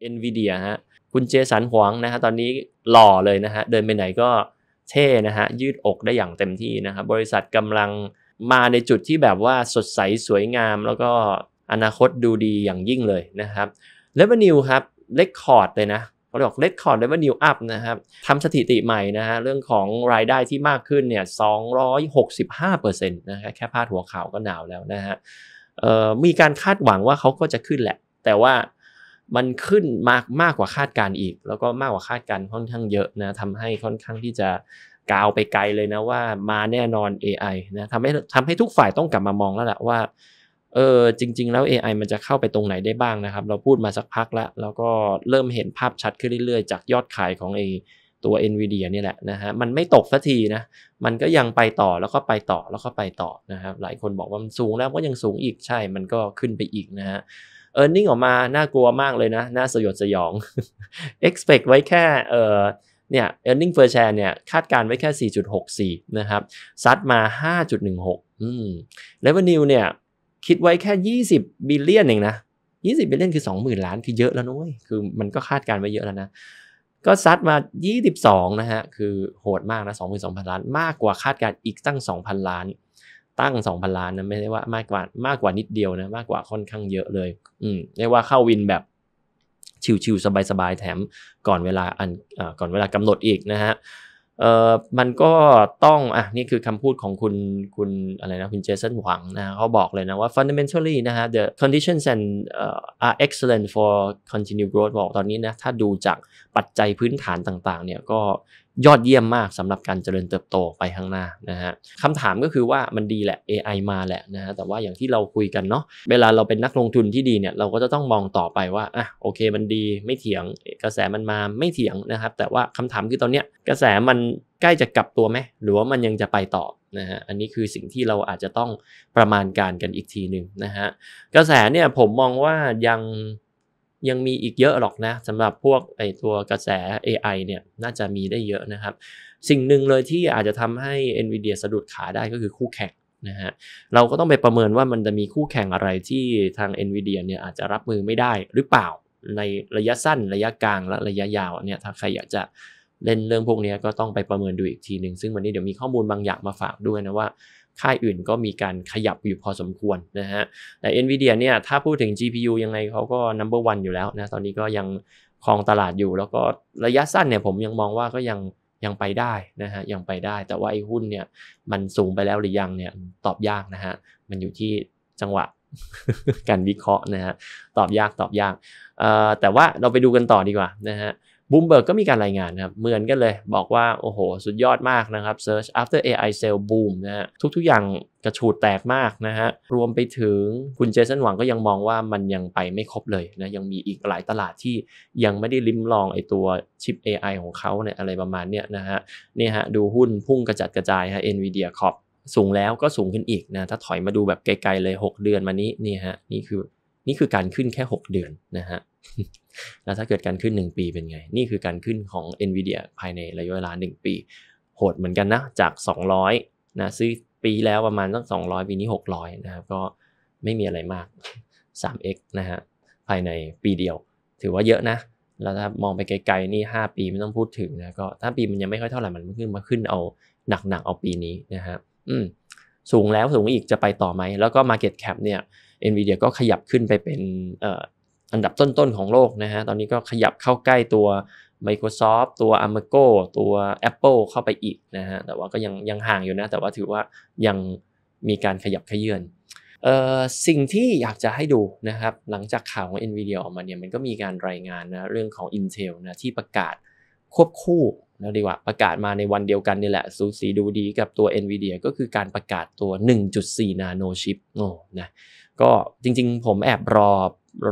เอ็นวีเดียฮะคุณเจสันหวังนะฮะตอนนี้หล่อเลยนะฮะเดินไปไหนก็เท่นะฮะยืดอกได้อย่างเต็มที่นะครับบริษัทกำลังมาในจุดที่แบบว่าสดใสสวยงามแล้วก็อนาคตดูดีอย่างยิ่งเลยนะครับเลเวนิวครับเลคคอร์ดเลยนะเขาบอกเลคคอร์ดเลเวนิวอัพนะครับทำสถิติใหม่นะฮะเรื่องของรายได้ที่มากขึ้นเนี่ย265%นะฮะแค่พาดหัวข่าวก็หนาวแล้วนะฮะมีการคาดหวังว่าเขาก็จะขึ้นแหละแต่ว่ามันขึ้นมากมากกว่าคาดการอีก แล้วก็มากกว่าคาดการค่อนข้างเยอะนะทำให้ค่อนข้างที่จะกาวไปไกลเลยนะว่ามาแน่นอน AI นะทำให้ทำให้ทุกฝ่ายต้องกลับมามองแล้วแหละว่าเออจริง ๆแล้ว AI มันจะเข้าไปตรงไหนได้บ้างนะครับ เราพูดมาสักพักแล้ว แล้วก็เริ่มเห็นภาพชัดขึ้นเรื่อยๆ จากยอดขายของไอตัว NVIDIA เนี่ยแหละนะฮะมันไม่ตกสักทีนะมันก็ยังไปต่อแล้วก็ไปต่อแล้วก็ไปต่อนะครับหลายคนบอกว่ามันสูงแล้วก็ยังสูงอีกใช่ มันก็ขึ้นไปอีกนะฮะ e a r n i n g ออกมาน่ากลัวมากเลยนะ น่าสยดสยอง expect ไว้แค่เออเนี่ย e a r n i n g per share เนี่ยคาดการไว้แค่ 4.64 นะครับซัดมา 5.16อืม revenue เนี่ยคิดไว้แค่ 20 บิลเลียนเองนะ 20 บิลเลียนคือ 20,000 ล้านคือเยอะแล้วนุ้ยคือมันก็คาดการไว้เยอะแล้วนะ ก็ซัดมา 22 นะฮะคือโหดมากนะ 22,000 ล้าน มากกว่าคาดการอีกตั้ง 2,000 ล้านตั้ง2,000ล้านนะไม่ได้ว่ามากกว่ามากกว่านิดเดียวนะมากกว่าค่อนข้างเยอะเลยอืมเรียกว่าเข้าวินแบบชิวๆสบายๆแถมก่อนเวลาอันก่อนเวลากำหนดอีกนะฮะเอ่อมันก็ต้องอ่ะนี่คือคำพูดของคุณคุณอะไรนะคุณเจสันหวังนะเขาบอกเลยนะว่า fundamentally นะฮะ the conditions and uh, are excellent for continued growth บอกตอนนี้นะถ้าดูจากปัจจัยพื้นฐานต่าง ๆเนี่ยก็ยอดเยี่ยมมากสำหรับการเจริญเติบโตไปข้างหน้านะฮะคำถามก็คือว่ามันดีแหละ AI มาแหละนะฮะแต่ว่าอย่างที่เราคุยกันเนาะเวลาเราเป็นนักลงทุนที่ดีเนี่ยเราก็จะต้องมองต่อไปว่าอ่ะโอเคมันดีไม่เถียงกระแสมันมาไม่เถียงนะครับแต่ว่าคำถามคือตอนเนี้ยกระแสมันใกล้จะกลับตัวไหมหรือว่ามันยังจะไปต่อนะฮะอันนี้คือสิ่งที่เราอาจจะต้องประมาณการกันอีกทีหนึ่งนะฮะกระแสเนี่ยผมมองว่ายังยังมีอีกเยอะหรอกนะสำหรับพวกไอตัวกระแส AI เนี่ยน่าจะมีได้เยอะนะครับสิ่งหนึ่งเลยที่อาจจะทำให้ NVIDIA สะดุดขาได้ก็คือคู่แข่งนะฮะเราก็ต้องไปประเมินว่ามันจะมีคู่แข่งอะไรที่ทาง NVIDIA เนี่ยอาจจะรับมือไม่ได้หรือเปล่าในระยะสั้นระยะกลางและระยะยาวเนี่ยถ้าใครอยากจะเล่นเรื่องพวกนี้ก็ต้องไปประเมินดูอีกทีหนึ่งซึ่งวันนี้เดี๋ยวมีข้อมูลบางอย่างมาฝากด้วยนะว่าค่ายอื่นก็มีการขยับอยู่พอสมควรนะฮะ แต่ NVIDIA เนี่ยถ้าพูดถึง GPU ยังไงเขาก็ number one อยู่แล้วนะ ตอนนี้ก็ยังครองตลาดอยู่ แล้วก็ระยะสั้นเนี่ยผมยังมองว่าก็ยังยังไปได้นะฮะยังไปได้ แต่ว่าไอ้หุ้นเนี่ยมันสูงไปแล้วหรือยังเนี่ยตอบยากนะฮะมันอยู่ที่จังหวะการวิเคราะห์นะฮะตอบยากตอบยาก แต่ว่าเราไปดูกันต่อดีกว่านะฮะบูมเบิร์กก็มีการรายงานครับเหมือนกันเลยบอกว่าโอ้โห สุดยอดมากนะครับ Search after AI sale boom นะฮะทุก ๆอย่างกระฉูดแตกมากนะฮะรวมไปถึงคุณเจสันหวังก็ยังมองว่ามันยังไปไม่ครบเลยนะยังมีอีกหลายตลาดที่ยังไม่ได้ลิ้มลองไอตัวชิป AI ของเขาเนี่ยอะไรประมาณเนี้ยนะฮะนี่ฮะดูหุ้นพุ่งกระจัดกระจายฮะ Nvidia Corp สูงแล้วก็สูงขึ้นอีกนะถ้าถอยมาดูแบบไกลๆเลย 6 เดือนมานี้นี่ฮะนี่คือนี่คือการขึ้นแค่ 6 เดือนนะฮะ แล้วถ้าเกิดการขึ้น 1 ปีเป็นไง นี่คือการขึ้นของ NVIDIA ภายในระยะเวลา1 ปีโหดเหมือนกันนะจาก 200นะซื้อปีแล้วประมาณตั้ง200ปีนี้600นะครับก็ไม่มีอะไรมาก 3x นะฮะภายในปีเดียว ถือว่าเยอะนะแล้วถ้ามองไปไกลๆนี่5ปีไม่ต้องพูดถึงนะก็ถ้าปีมันยังไม่ค่อยเท่าไหร่มันขึ้นมาขึ้นเอาหนักๆเอาปีนี้นะฮะสูงแล้วสูงอีกจะไปต่อไหมแล้วก็ Market Cap เนี่ยเอวีเดียก็ขยับขึ้นไปเป็นอันดับต้นๆของโลกนะฮะ ตอนนี้ก็ขยับเข้าใกล้ตัว Microsoft ตัว a m e g o ตัว Apple เข้าไปอีกนะฮะ แต่ว่าก็ยังยังห่างอยู่นะ แต่ว่าถือว่ายังมีการขยับขยื่นสิ่งที่อยากจะให้ดูนะครับหลังจากข่าวของ NVIDIA ออกมาเนี่ยมันก็มีการรายงานนะเรื่องของ Intel นะที่ประกาศควบคู่นะดีกว่า ประกาศมาในวันเดียวกันนี่แหละสูสีดูดีกับตัว NVIDIA ก็คือการประกาศตัว 1.4 นาโนชิปโอ้นะก็จริงๆผมแอบรอ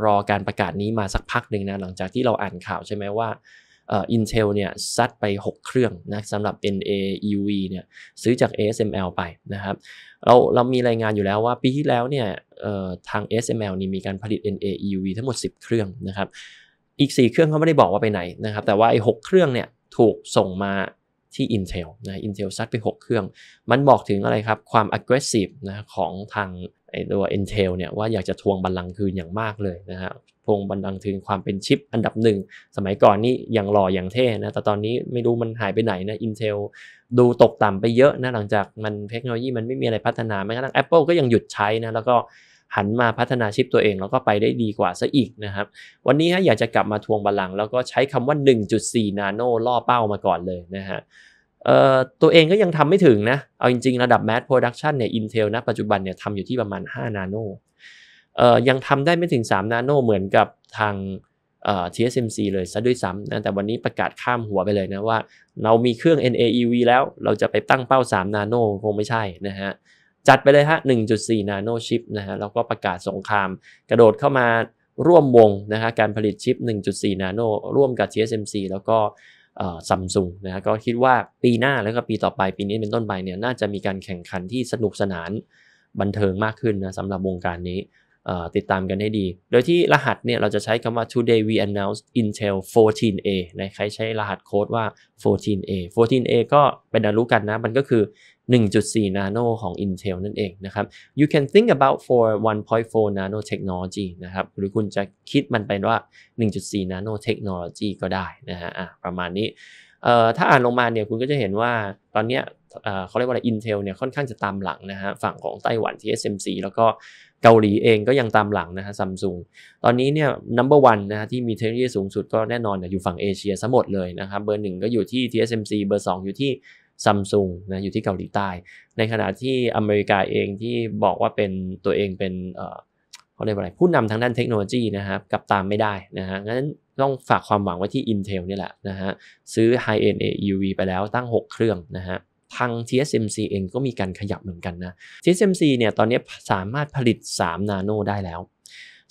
รอการประกาศนี้มาสักพักหนึ่งนะหลังจากที่เราอ่านข่าวใช่ไหมว่าอินเทลเนี่ยซัดไป 6 เครื่องนะสำหรับ NAEV เนี่ยซื้อจาก ASML ไปนะครับเราเรามีรายงานอยู่แล้วว่าปีที่แล้วเนี่ยทาง ASML นี่มีการผลิต NAEV ทั้งหมด 10 เครื่องนะครับอีก4เครื่องเขาไม่ได้บอกว่าไปไหนนะครับแต่ว่าไอ้6เครื่องเนี่ยถูกส่งมาที่ Intel นะ Intel ซัดไป 6 เครื่อง มันบอกถึงอะไรครับความ aggressive นะของทางตัว Intel เนี่ยว่าอยากจะทวงบัลลังก์คืนอย่างมากเลยนะฮะทวงบัลลังก์คืนความเป็นชิปอันดับหนึ่งสมัยก่อนนี่อย่างหล่ออย่างเท่นะแต่ตอนนี้ไม่รู้มันหายไปไหนนะ Intel ดูตกต่ำไปเยอะนะหลังจากมันเทคโนโลยีมันไม่มีอะไรพัฒนาแม้กระทั่ง Apple ก็ยังหยุดใช้นะแล้วก็หันมาพัฒนาชีพตัวเองแล้วก็ไปได้ดีกว่าซะอีกนะครับ วันนี้ฮะอยากจะกลับมาทวงบาลังแล้วก็ใช้คำว่า1.4นาโนล่อเป้ามาก่อนเลยนะฮะตัวเองก็ยังทำไม่ถึงนะเอาจริงๆ ระดับ mass production เนี่ย Intel นะปัจจุบันเนี่ยทำอยู่ที่ประมาณ5นาโนยังทำได้ไม่ถึง3นาโนเหมือนกับทาง TSMC เลยซะด้วยซ้ำนะแต่วันนี้ประกาศข้ามหัวไปเลยนะว่าเรามีเครื่อง NAEV แล้วเราจะไปตั้งเป้า3นาโนคงไม่ใช่นะฮะจัดไปเลยฮะ 1.4 นาโนชิปนะฮะ แล้วก็ประกาศสงคราม กระโดดเข้ามาร่วมวงนะฮะการผลิตชิป 1.4 นาโนร่วมกับ TSMC แล้วก็ซัมซุงนะฮะ ก็คิดว่าปีหน้าแล้วก็ปีต่อไป ปีนี้เป็นต้นไปเนี่ย น่าจะมีการแข่งขันที่สนุกสนานบันเทิงมากขึ้นนะสำหรับวงการนี้ติดตามกันให้ดี โดยที่รหัสเนี่ยเราจะใช้คำว่า today we announce Intel 14A นะใครใช้รหัสโค้ดว่า 14A 14A ก็เป็นอรู้กันนะ มันก็คือ1.4 นาโนของ Intel นั่นเองนะครับ you can think about for 1.4 nano technology นะครับหรือคุณจะคิดมันไปว่า 1.4 nano technology ก็ได้นะฮะประมาณนี้ ถ้าอ่านลงมาเนี่ยคุณก็จะเห็นว่าตอนนี้เขาเรียกว่าอะไร Intel เนี่ยค่อนข้างจะตามหลังนะฮะฝั่งของไต้หวัน TSMC แล้วก็เกาหลีเองก็ยังตามหลังนะฮะซัมซุงตอนนี้เนี่ย number one นะฮะที่มีเทคโนโลยีสูงสุดก็แน่นอนอยู่ฝั่งเอเชียซะหมดเลยนะครับเบอร์หนึ่งก็อยู่ที่ TSMC เบอร์ 2 อยู่ที่ซัมซุงนะอยู่ที่เกาหลีใต้ ในขณะที่อเมริกาเองที่บอกว่าเป็นตัวเองเป็นเขาเรียกว่าอะไรผู้นำทางด้านเทคโนโลยีนะครับกับตามไม่ได้นะฮะงั้นต้องฝากความหวังไว้ที่ Intel นี่แหละนะฮะซื้อ High End AUV ไปแล้วตั้ง 6 เครื่องนะฮะทาง TSMC เองก็มีการขยับเหมือนกันนะ TSMC เนี่ยตอนนี้สามารถผลิต3นาโนได้แล้ว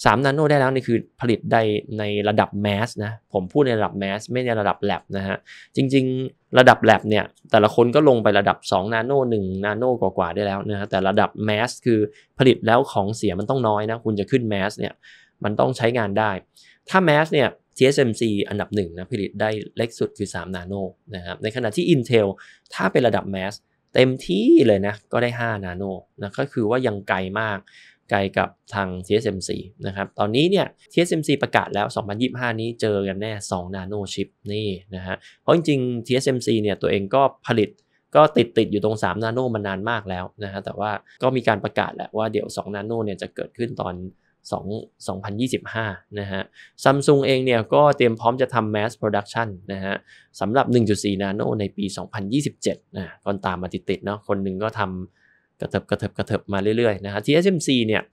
3นาโนได้แล้วนี่คือผลิตได้ในระดับแมสนะผมพูดในระดับแมสไม่ในระดับแลบนะฮะจริงๆระดับแลบเนี่ยแต่ละคนก็ลงไประดับ2นาโน1นาโนกว่าๆได้แล้วนะฮะแต่ระดับแมสคือผลิตแล้วของเสียมันต้องน้อยนะคุณจะขึ้นแมสเนี่ยมันต้องใช้งานได้ ถ้าแมสเนี่ย TSMC อันดับหนึ่งนะผลิตได้เล็กสุดคือ 3 นาโนนะครับในขณะที่ Intel ถ้าเป็นระดับแมสเต็มที่เลยนะก็ได้ 5 นาโนนะก็คือว่ายังไกลมากไกลกับทาง TSMC นะครับ ตอนนี้เนี่ย TSMC ประกาศแล้ว 2025 นี้เจอกันแน่ 2 นาโนชิปนี่นะฮะ เพราะจริงๆ TSMC เนี่ยตัวเองก็ผลิตก็ติดติดอยู่ตรง 3 นาโน มานานมากแล้วนะฮะ แต่ว่าก็มีการประกาศแหละว่าเดี๋ยว 2 นาโนเนี่ยจะเกิดขึ้นตอน2025 2นะฮะซัมซุงเองเนี่ยก็เตรียมพร้อมจะทำ mass production นะฮะสำหรับ 1.4 นาโนในปี 2027 นะก่อนตามมาติดติดเนาะ คนหนึ่งก็ทำกระเถิบกระเถิบกระเถิบมาเรื่อยๆนะฮะ TSMC เนี่ย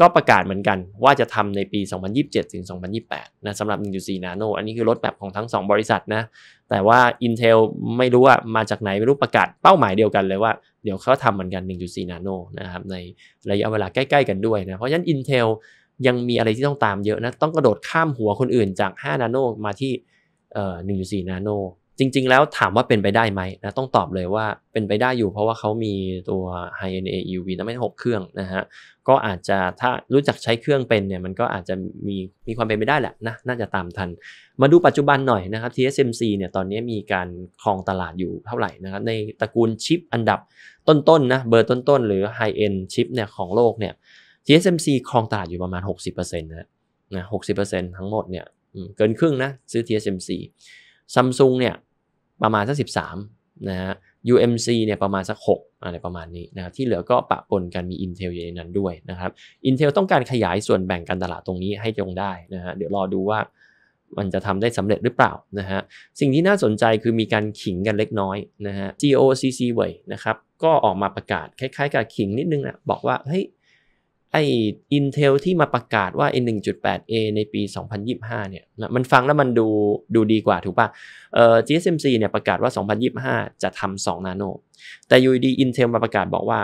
ก็ประกาศเหมือนกันว่าจะทำในปี 2027ถึง2028นะสำหรับ 1.4 นาโน อันนี้คือรถแบบของทั้ง 2 บริษัทนะ แต่ว่า Intel ไม่รู้ว่ามาจากไหนไม่รู้ประกาศเป้าหมายเดียวกันเลยว่าเดี๋ยวเขาทำเหมือนกัน 1.4 นาโนนะครับในระยะเวลาใกล้ๆกันด้วยนะเพราะฉะนั้น Intel ยังมีอะไรที่ต้องตามเยอะนะต้องกระโดดข้ามหัวคนอื่นจาก 5 นาโนมาที่1.4 นาโนจริงๆ แล้วถามว่าเป็นไปได้ไหมนะต้องตอบเลยว่าเป็นไปได้อยู่ เพราะว่าเขามีตัว high n AUV นนไม่หกเครื่องนะฮะก็อาจจะถ้ารู้จักใช้เครื่องเป็นเนี่ยมันก็อาจจะมีมีความเป็นไปได้แหละนะน่าจะตามทัน มาดูปัจจุบันหน่อยนะครับ TSMC เนี่ยตอนนี้มีการครองตลาดอยู่เท่าไหร่นะครับในตระกูลชิปอันดับต้นๆนนะเบอร์ต้นๆหรือ high end ชิปเนี่ยของโลกเนี่ย TSMC ครองตลาดอยู่ประมาณ 60%นะนะหกทั้งหมดเนี่ยเกินครึ่งนะซื้อ TSMC ซัมซุงเนี่ยประมาณสักามนะฮะ UMC เนี่ยประมาณสัก6อะไรประมาณนี้นะครับที่เหลือก็ปะปนกันมี Intel อยู่ในนั้นด้วยนะครับ Intel ต้องการขยายส่วนแบ่งการตลาดตรงนี้ให้ตรงได้นะฮะเดี๋ยวรอดูว่ามันจะทำได้สำเร็จหรือเปล่านะฮะสิ่งที่น่าสนใจคือมีการขิงกันเล็กน้อยนะฮะ GOCC เว่ยนะครับก็ออกมาประกาศคล้ายๆกับขิงนิดนึงนะบอกว่าเฮ้ย hey, ไอ้ Intel ที่มาประกาศว่า N1.8A ในปี 2025เนี่ยมันฟังแล้วมันดูดูดีกว่าถูกป่ะเอ่อ GSMC เนี่ยประกาศว่า 2025 จะทำ2นาโน แต่ยูดี Intel มาประกาศบอกว่า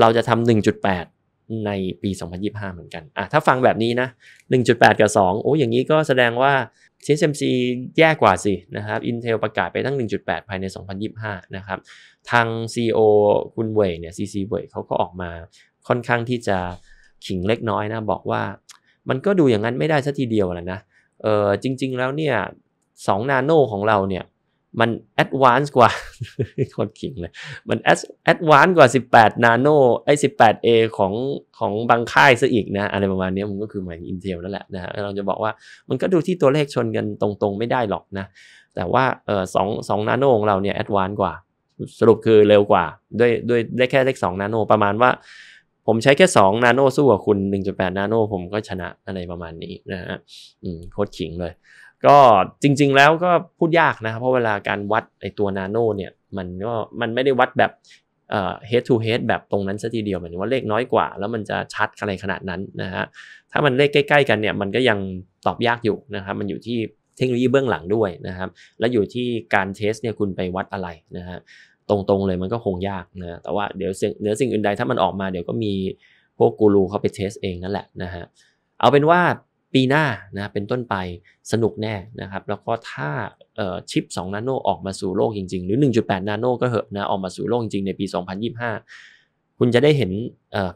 เราจะทำ1.8 ในปี 2025 เหมือนกันอ่ะถ้าฟังแบบนี้นะ1.8กับ2โอ้อย่างนี้ก็แสดงว่า TSMC แย่กว่าสินะครับ Intel ประกาศไปตั้ง 1.8ภายใน 2025นะครับทาง CEO คุณเวยเนี่ย CC เวยเขาก็ออกมาค่อนข้างที่จะขิงเล็กน้อยนะบอกว่ามันก็ดูอย่างนั้นไม่ได้สัทีเดียวแหละนะเออจริงๆแล้วเนี่ยสองนาโนของเราเนี่ยมันแอดวานซ์กว่าคนขิงเลยมันแอดวานซ์กว่า 18นาโนไอ้ 18A ของของบางค่ายซะอีกนะอะไรประมาณนี้มันก็คือเหมือนอินเทลนั่นแหละนะะเราจะบอกว่ามันก็ดูที่ตัวเลขชนกันตรงๆไม่ได้หรอกนะ แต่ว่าเออสองสองนาโนของเราเนี่ยแอดวานซ์กว่า สรุปคือเร็วกว่า ด้วยด้วยได้แค่เลขสองนาโนประมาณว่าผมใช้แค่2นาโนสู้กับคุณ1.8นาโนผมก็ชนะอะไรประมาณนี้นะฮะโคตรขิงเลย ก็จริงๆแล้วก็พูดยากนะครับเพราะเวลาการวัดไอตัวนาโนเนี่ยมันก็มันไม่ได้วัดแบบเออ่ฮดทูเฮดแบบตรงนั้นซะทีเดียวหมายถึงว่าเลขน้อยกว่าแล้วมันจะชัดอะไรขนาดนั้นนะฮะถ้ามันเลขใกล้ ๆกันเนี่ยมันก็ยังตอบยากอยู่นะครับมันอยู่ที่เทคโนโลยีเบื้องหลังด้วยนะครับและอยู่ที่การเทสเนี่ยคุณไปวัดอะไรนะฮะตรงๆ เลยมันก็คงยากนะแต่ว่าเดี๋ยวเหนือสิ่งอื่นใดถ้ามันออกมาเดี๋ยวก็มีพวกกูรูเขาไปเทสเองนั่นแหละนะฮะเอาเป็นว่าปีหน้านะเป็นต้นไปสนุกแน่นะครับแล้วก็ถ้าชิป 2 นาโน ออกมาสู่โลกจริง ๆ หรือ1.8นาโนก็เหอะนะออกมาสู่โลกจริงๆในปี 2025 คุณจะได้เห็น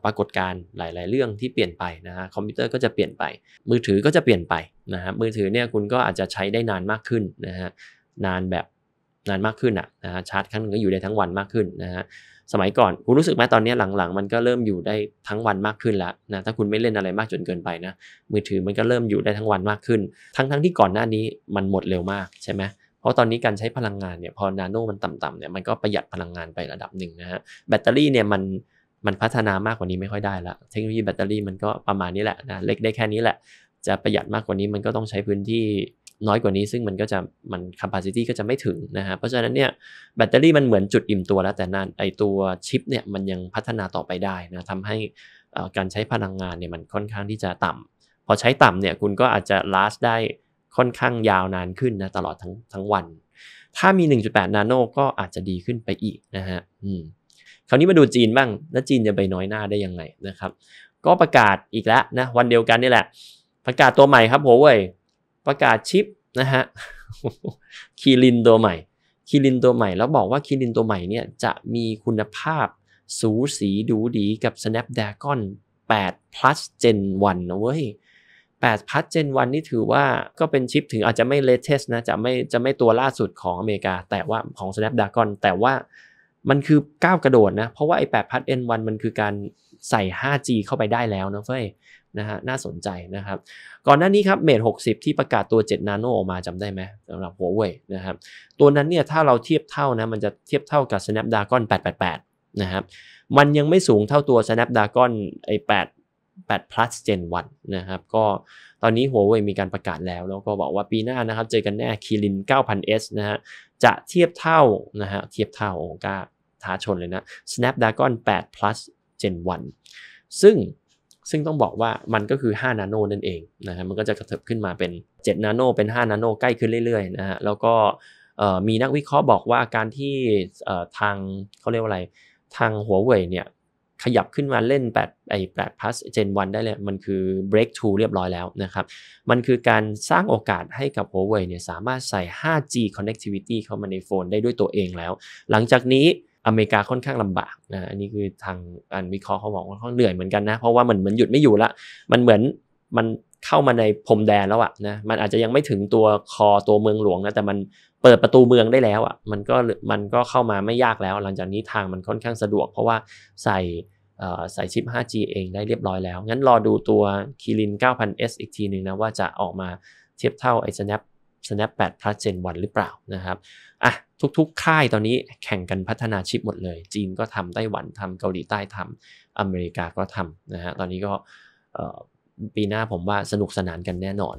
ปรากฏการณ์หลาย ๆเรื่องที่เปลี่ยนไปนะฮะคอมพิวเตอร์ก็จะเปลี่ยนไป มือถือก็จะเปลี่ยนไปนะฮะมือถือเนี่ยคุณก็อาจจะใช้ได้นานมากขึ้นนะฮะนานแบบนานมากขึ้นอ่ะนะฮะชาร์จครั้งนึงก็อยู่ได้ทั้งวันมากขึ้นนะฮะสมัยก่อนคุณรู้สึกไหมตอนนี้หลังๆมันก็เริ่มอยู่ได้ทั้งวันมากขึ้นแล้วนะถ้าคุณไม่เล่นอะไรมากจนเกินไปนะ มือถือมันก็เริ่มอยู่ได้ทั้งวันมากขึ้นทั้งๆที่ก่อนหน้านี้มันหมดเร็วมากใช่ไหมเพราะตอนนี้การใช้พลังงานเนี่ยพอนาโนมันต่ำๆเนี่ยมันก็ประหยัดพลังงานไประดับหนึ่งนะฮะแบตเตอรี่เนี่ยมันมันพัฒนามากกว่านี้ไม่ค่อยได้ละเทคโนโลยีแบตเตอรี่มันก็ประมาณนี้แหละนะเล็กได้แค่นี้แหละ จะประหยัดมากกว่านี้มันก็ต้องใช้พื้นที่น้อยกว่านี้ซึ่งมันก็จะมันคัมพาซิตี้ก็จะไม่ถึงนะฮะเพราะฉะนั้นเนี่ยแบตเตอรี่มันเหมือนจุดอิ่มตัวแล้ว แต่นานไอตัวชิปเนี่ยมันยังพัฒนาต่อไปได้นะทำให้การใช้พลังงานเนี่ยมันค่อนข้างที่จะต่ำ พอใช้ต่ำเนี่ยคุณก็อาจจะลาสได้ค่อนข้างยาวนานขึ้นนะตลอดทั้งทั้งวัน ถ้ามี 1.8 นาโนก็อาจจะดีขึ้นไปอีกนะฮะอืมคราวนี้มาดูจีนบ้างนะจีนจะไปน้อยหน้าได้ยังไงนะครับ ก็ประกาศอีกแล้วนะวันเดียวกันนี่แหละ ประกาศตัวใหม่ครับหัวเว่ยประกาศชิปนะฮะคีรินตัวใหม่คีรินตัวใหม่แล้วบอกว่าคีรินตัวใหม่เนี่ยจะมีคุณภาพสูสีดูดีกับ Snapdragon 8 plus Gen 1นะเว้ย8 plus Gen 1นี่ถือว่าก็เป็นชิปถึงอาจจะไม่ latest นะจะไม่จะไม่ตัวล่าสุดของอเมริกา แต่ว่าของ Snapdragon แต่ว่ามันคือก้าวกระโดดนะเพราะว่าไอ้แปดพัด N1 มันคือการใส่ 5G เข้าไปได้แล้วนะเฟ้ยนะฮะน่าสนใจนะครับก่อนหน้านี้ครับเมท60 ที่ประกาศตัว7นาโนออกมาจำได้ไหมสำหรับหัวเว่ยนะครับตัวนั้นเนี่ยถ้าเราเทียบเท่านะมันจะเทียบเท่ากับ Snapdragon 888นะครับมันยังไม่สูงเท่าตัว Snapdragon ไอ้8 8 plus gen 1นะครับ ก็ตอนนี้หัวเว่ยมีการประกาศแล้วแล้ว ก็บอกว่าปีหน้านะครับเจอกันแน่คีริน 9000S นะฮะ จะเทียบเท่านะฮะเทียบเท่าโอ้ก้าท้าชนเลยนะ snapdragon 8 plus gen 1ซึ่งซึ่งต้องบอกว่ามันก็คือ 5 นาโนนั่นเองนะฮะ มันก็จะกระเถิบขึ้นมาเป็น 7 นาโนเป็น 5 นาโนใกล้ขึ้นเรื่อยๆนะฮะ แล้วก็มีนักวิเคราะห์บอกว่าการที่ทางเขาเรียกว่าอะไรทางหัวเว่ยเนี่ยขยับขึ้นมาเล่น8ไอ้8 plus gen 1ได้เลยมันคือ breakthrough เรียบร้อยแล้วนะครับมันคือการสร้างโอกาสให้กับ Huawei เนี่ยสามารถใส่ 5G connectivity เข้ามาในโฟนได้ด้วยตัวเองแล้ว หลังจากนี้อเมริกาค่อนข้างลำบากนะอันนี้คือทางอันวิเคราะห์เขาบอกว่าเขาเหนื่อยเหมือนกันนะเพราะว่ามันเหมือนหยุดไม่อยู่ละมันเหมือนมันเข้ามาในพรมแดนแล้วอะนะ มันอาจจะยังไม่ถึงตัวคอตัวเมืองหลวงนะ แต่มันเปิดประตูเมืองได้แล้วอะมันก็มันก็เข้ามาไม่ยากแล้วหลังจากนี้ทางมันค่อนข้างสะดวกเพราะว่าใส่ใส่ชิป 5G เอง ได้เรียบร้อยแล้ว งั้นรอดูตัวคีริน 9000S อีกทีหนึ่งนะว่าจะออกมาเทียบเท่าไอ้ Snap Snap 8 Plus Gen 1หรือเปล่านะครับ อ่ะทุก ๆ ค่ายตอนนี้แข่งกันพัฒนาชิปหมดเลย จีนก็ทำไต้หวันทำเกาหลีใต้ทำอเมริกาก็ทำนะฮะ ตอนนี้ก็ปีหน้าผมว่าสนุกสนานกันแน่นอน